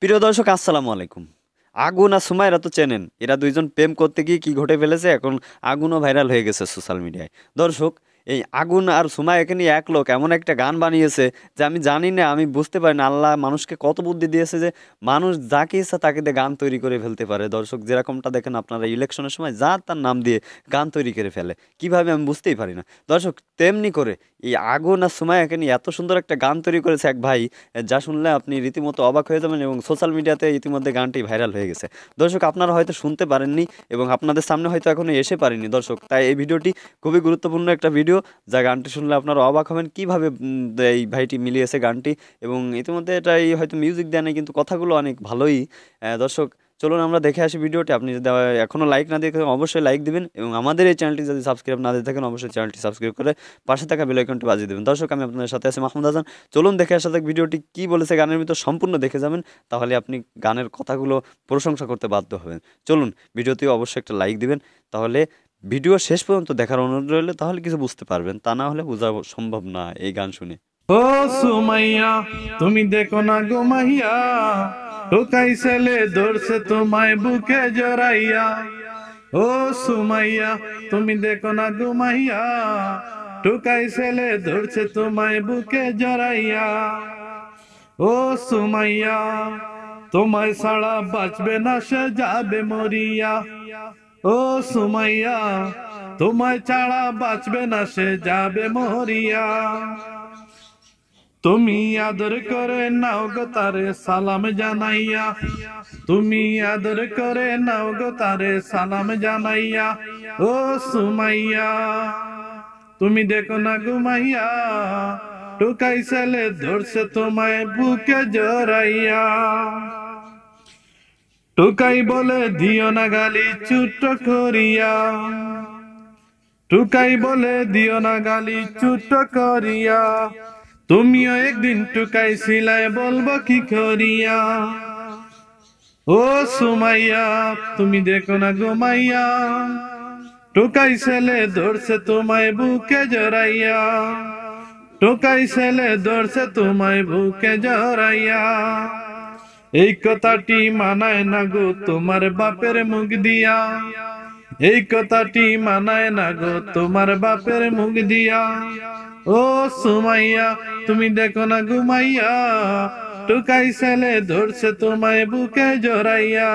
প্রিয় দর্শক আসসালামু আলাইকুম আগুন আর সুমাইরা তো চেনেন এরা দুইজন প্রেম করতে গিয়ে কি ঘটে ফেলেছে এখন আগুনও ভাইরাল হয়ে গেছে সোশ্যাল মিডিয়ায় দর্শক এই আগুন আর সুমায়াকে এখানে এক লোক এমন একটা গান বানিয়েছে যে আমি জানি না আমি বুঝতে পারি না আল্লাহ মানুষকে কত বুদ্ধি দিয়েছে যে মানুষ যাকে ইচ্ছা তাকে দিয়ে গান তৈরি করে ফেলতে পারে দর্শক যেরকমটা দেখেন আপনারা ইলেকশনের সময় যা তার নাম দিয়ে গান তৈরি করে ফেলে কিভাবে আমি বুঝতেই পারি না দর্শক তেমনি করে এই আগুন আর সুমায়াকে এখানে এত সুন্দর একটা গান তৈরি করেছে এক ভাই যা শুনলে আপনি রীতিমতো অবাক হয়ে যাবেন এবং সোশ্যাল মিডিয়াতে ইতিমধ্যে গানটি ভাইরাল হয়ে গেছে দর্শক আপনারা হয়তো শুনতে পারেননি এবং আপনাদের সামনে হয়তো এখনও এসে পারেনি দর্শক তাই এই ভিডিওটি খুবই গুরুত্বপূর্ণ একটা ভিডিও ভিডিও যা গানটি শুনলে আপনারা অবাক হবেন কিভাবে এই ভাইটি মিলিয়েছে গানটি এবং ইতিমধ্যে এটাই হয়তো মিউজিক দেয় কিন্তু কথাগুলো অনেক ভালোই দর্শক চলুন আমরা দেখে আসি ভিডিওটি আপনি যদি এখনও লাইক না দিয়ে অবশ্যই লাইক দিবেন এবং আমাদের এই চ্যানেলটি যদি সাবস্ক্রাইব না দিয়ে থাকেন অবশ্যই চ্যানেলটি সাবস্ক্রাইব করে পাশে থাকা বেলাইকনটি বাজিয়ে দেবেন দর্শক আমি আপনাদের সাথে আছি মাহমুদ হাসান চলুন দেখে আসা থাক ভিডিওটি কী বলেছে গানের ভিতর সম্পূর্ণ দেখে যাবেন তাহলে আপনি গানের কথাগুলো প্রশংসা করতে বাধ্য হবেন চলুন ভিডিওতে অবশ্যই একটা লাইক দিবেন তাহলে ভিডিও শেষ পর্যন্ত দেখার অনুরোধ রইলে তাহলে কিছু বুঝতে পারবেন তা না হলে বোঝা সম্ভব না এই গান শুনে ও সুমাইয়া তুমি দেখো না গো মাইয়া টোকাই ছেলে ধরছে তোমায় বুকে জড়াইয়া ও সুমাইয়া তুমি দেখো না গো মাইয়া লে ছেলে ধরছে তোমায় বুকে জড়াইয়া ও সুমাইয়া তোমায় ছাড়া বাঁচবে না সে যাবে মরিয়া ও সুমাইয়া তোমায় ছাড়া বাঁচবে না সে যাবে মরিয়া তুমি আদর করে নাও গো তারে সালাম জানাইয়া তুমি আদর করে নাও গো তারে সালাম জানাইয়া ও সুমাইয়া তুমি দেখো না ঘুমাইয়া টুকাই ছেলে ধরছে তোমায় বুকে জোরাইয়া টুকাই বলে দিও না গালি চুট করিয়া টুকাই বলে দিও না গালি চুট করিয়া তুমিও একদিন টুকাই সিলাই বলবো কি করিয়া ও সুমাইয়া তুমি দেখো না গোমাইয়া টুকাই ছেলে ধরছে তোমায় বুকে জড়াইয়া টোকাই ছেলে ধরছে তোমায় বুকে জড়াইয়া এই কথাটি মানায় না গো তোমার বাপের মুখ দিয়া এই কথাটি মানায় না গো তোমার বাপের মুখ দিয়া ও সুমাইয়া তুমি দেখো না ঘুমাইয়া টুকাই সেলে ধরছে তোমায় বুকে জড়াইয়া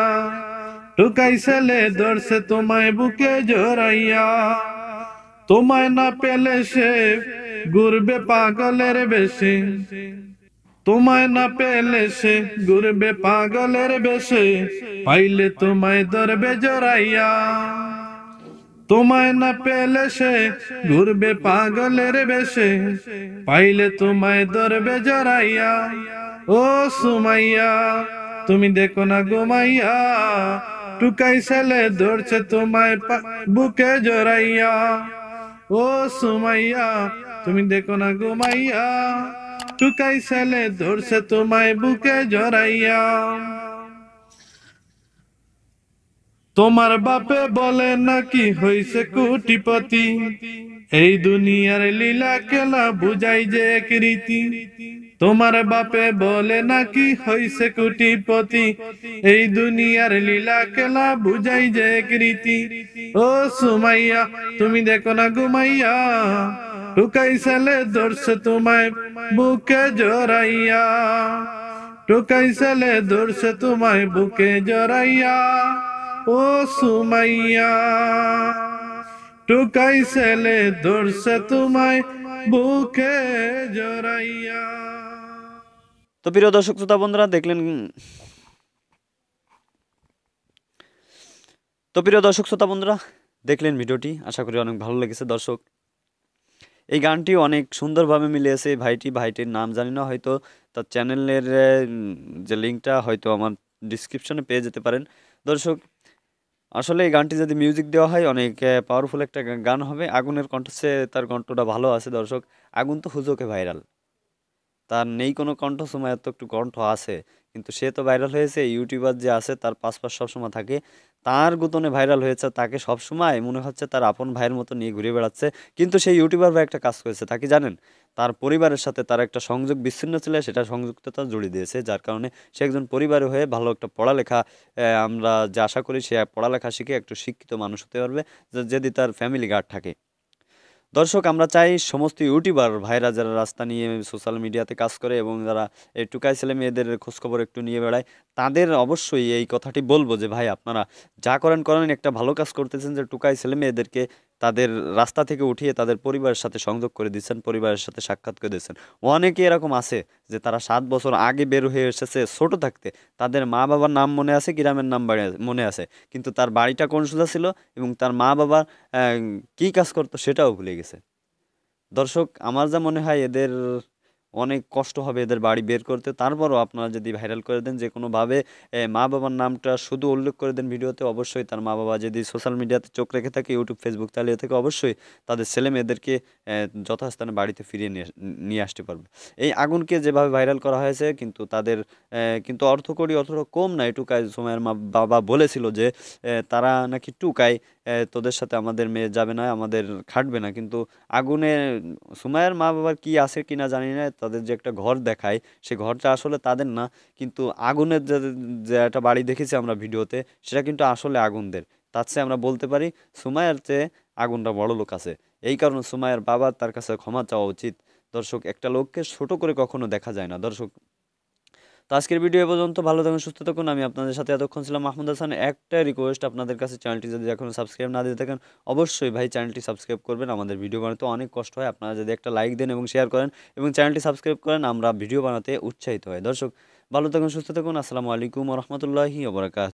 টুকাই সেলে ধরছে তোমায় বুকে জড়াইয়া তোমায় না পেলে সে ঘুরবে পাগলের বেশি তোমায় না পেলে সে ঘুরবে পাগলের বেশে পাইলে তোমায় ধরবে জোরাইয়া তোমায় না পেলে সে ঘুরবে পাগলের বেশে পাইলে তোমায় ধরবে জোরাইয়া ও সুমাইয়া তুমি দেখো না গোমাইয়া টুকাই ছেলে ধরছে তোমায় বুকে জোরাইয়া ও সুমাইয়া তুমি দেখো না গোমাইয়া টুকাই ছেলে ধরছে তোমায় বুকে জড়াইয়া তোমার বাপে বলে নাকি হইছে কোটিপতি এই দুনিয়ার লীলা খেলা বুঝাই যে এক রীতি তোমার বাপে বলে নাকি হইছে কোটিপতি এই দুনিয়ার লীলা খেলা বুঝাই যে এক রীতি ও সুমাইয়া তুমি দেখো না ঘুমাইয়া টুকাই সালে দর্শ তোমায় বুকে টুকাই সালে দর্শ তোমায় বুকে জড়াইয়া ও সুমাইয়া টুকাই সালে দর্শ তোমায় বুকে জড়াইয়া তো প্রিয় দর্শক শ্রোতা বন্ধুরা দেখলেন তো প্রিয় দর্শক শ্রোতা বন্ধুরা দেখলেন ভিডিওটি আশা করি অনেক ভালো লেগেছে দর্শক এই গানটি অনেক সুন্দরভাবে মিলিয়েছে ভাইটি ভাইটির নাম জানি না হয়তো তার চ্যানেলের যে লিঙ্কটা হয়তো আমার ডিসক্রিপশনে পেয়ে যেতে পারেন দর্শক আসলে এই গানটি যদি মিউজিক দেওয়া হয় অনেক পাওয়ারফুল একটা গান হবে আগুনের কণ্ঠে তার কণ্ঠটা ভালো আছে দর্শক আগুন তো হুজোকে ভাইরাল তার নেই কোনো কণ্ঠ সময় একটু কণ্ঠ আছে কিন্তু সে তো ভাইরাল হয়েছে ইউটিউবার যে আছে তার পাশ পাশ সবসময় থাকে তার গোতনে ভাইরাল হয়েছে তাকে সবসময় মনে হচ্ছে তার আপন ভাইয়ের মতো নিয়ে ঘুরে বেড়াচ্ছে কিন্তু সেই ইউটিউবার ভাই একটা কাজ করেছে তাকে জানেন তার পরিবারের সাথে তার একটা সংযোগ বিচ্ছিন্ন ছিল সেটা সংযুক্ততা জড়িয়ে দিয়েছে যার কারণে সে একজন পরিবারে হয়ে ভালো একটা পড়ালেখা আমরা যে আশা করি সে পড়ালেখা শিখে একটু শিক্ষিত মানুষ হতে পারবে যদি তার ফ্যামিলি গার্ড থাকে দর্শক আমরা চাই সমস্ত ইউটিউবার ভাইরা যারা রাস্তা নিয়ে সোশ্যাল মিডিয়াতে কাজ করে এবং যারা এই টুকাই ছেলে মেয়েদের খোঁজখবর একটু নিয়ে বেড়ায় তাদের অবশ্যই এই কথাটি বলবো যে ভাই আপনারা যা করেন করেন একটা ভালো কাজ করতেছেন যে টুকাই ছেলে মেয়েদেরকে তাদের রাস্তা থেকে উঠিয়ে তাদের পরিবারের সাথে সংযোগ করে দিচ্ছেন পরিবারের সাথে সাক্ষাৎ করে দিচ্ছেন অনেকে এরকম আছে যে তারা সাত বছর আগে বের হয়ে এসেছে ছোট থাকতে তাদের মা বাবার নাম মনে আছে গ্রামের নাম মনে আছে কিন্তু তার বাড়িটা কোন সুদা ছিল এবং তার মা বাবার কি কাজ করতো সেটাও ভুলে গেছে দর্শক আমার যা মনে হয় এদের অনেক কষ্ট হবে এদের বাড়ি বের করতে তারপরও আপনারা যদি ভাইরাল করে দেন যে কোনোভাবে মা বাবার নামটা শুধু উল্লেখ করে দেন ভিডিওতে অবশ্যই তার মা বাবা যদি সোশ্যাল মিডিয়াতে চোখ রেখে থাকে ইউটিউব ফেসবুক চালিয়ে থাকে অবশ্যই তাদের ছেলে মেয়েদেরকে যথাস্থানে বাড়িতে ফিরিয়ে নিয়ে আসতে পারবে এই আগুনকে যেভাবে ভাইরাল করা হয়েছে কিন্তু তাদের কিন্তু অর্থকরী অর্থ কম না এটুকায় সময়ের মা বাবা বলেছিল যে তারা নাকি টুকায় তোদের সাথে আমাদের মেয়ে যাবে না আমাদের খাটবে না কিন্তু আগুনে সুমায়ের মা বাবার কি আছে কি না জানি না তাদের যে একটা ঘর দেখায় সে ঘরটা আসলে তাদের না কিন্তু আগুনের যে একটা বাড়ি দেখেছি আমরা ভিডিওতে সেটা কিন্তু আসলে আগুনদের তার চেয়ে আমরা বলতে পারি সুমায়ের চেয়ে আগুনটা বড় লোক আছে এই কারণে সুমায়ের বাবার তার কাছে ক্ষমা চাওয়া উচিত দর্শক একটা লোককে ছোট করে কখনো দেখা যায় না দর্শক তো আজকের ভিডিও পর্যন্ত ভালো থাকুন সুস্থ থাকুন আমি আপনাদের সাথে এতক্ষণ ছিলাম মাহমুদ হাসান একটা রিকোয়েস্ট আপনাদের কাছে চ্যানেলটি যদি এখনও সাবস্ক্রাইব না দিয়ে থাকেন অবশ্যই ভাই চ্যানেলটি সাবস্ক্রাইব করবেন আমাদের ভিডিও বানাতে অনেক কষ্ট হয় আপনারা যদি একটা লাইক দেন এবং শেয়ার করেন এবং চ্যানেলটি সাবস্ক্রাইব করেন আমরা ভিডিও বানাতে উৎসাহিত হয় দর্শক ভালো থাকুন সুস্থ থাকুন আসসালামু আলাইকুম রহমতুল্লাহি ওবরাকাত